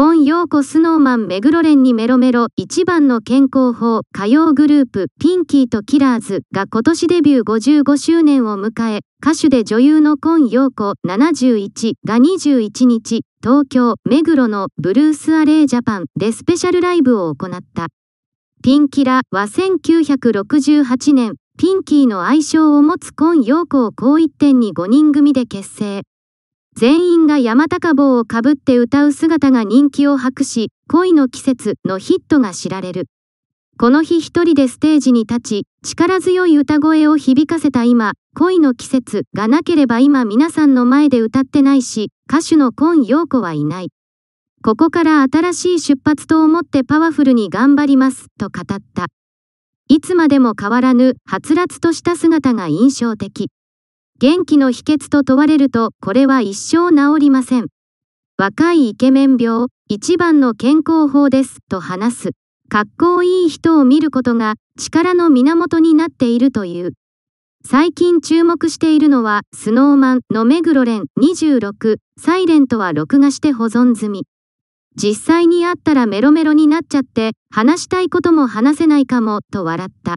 コン・ヨーコ・スノーマン・メグロレンにメロメロ一番の健康法歌謡グループピンキーとキラーズが今年デビュー55周年を迎え歌手で女優のコン・ヨーコ71が21日東京目黒のブルース・アレー・ジャパンでスペシャルライブを行ったピンキラは1968年ピンキーの愛称を持つコン・ヨーコを好一点に5人組で結成全員が山高帽をかぶって歌う姿が人気を博し、恋の季節のヒットが知られる。この日一人でステージに立ち、力強い歌声を響かせた今、恋の季節がなければ今皆さんの前で歌ってないし、歌手の今陽子はいない。ここから新しい出発と思ってパワフルに頑張ります、と語った。いつまでも変わらぬ、はつらつとした姿が印象的。元気の秘訣と問われると、これは一生治りません。若いイケメン病、一番の健康法です、と話す。かっこいい人を見ることが力の源になっているという。最近注目しているのは、スノーマンの目黒蓮26、サイレントは録画して保存済み。実際に会ったらメロメロになっちゃって、話したいことも話せないかも、と笑った。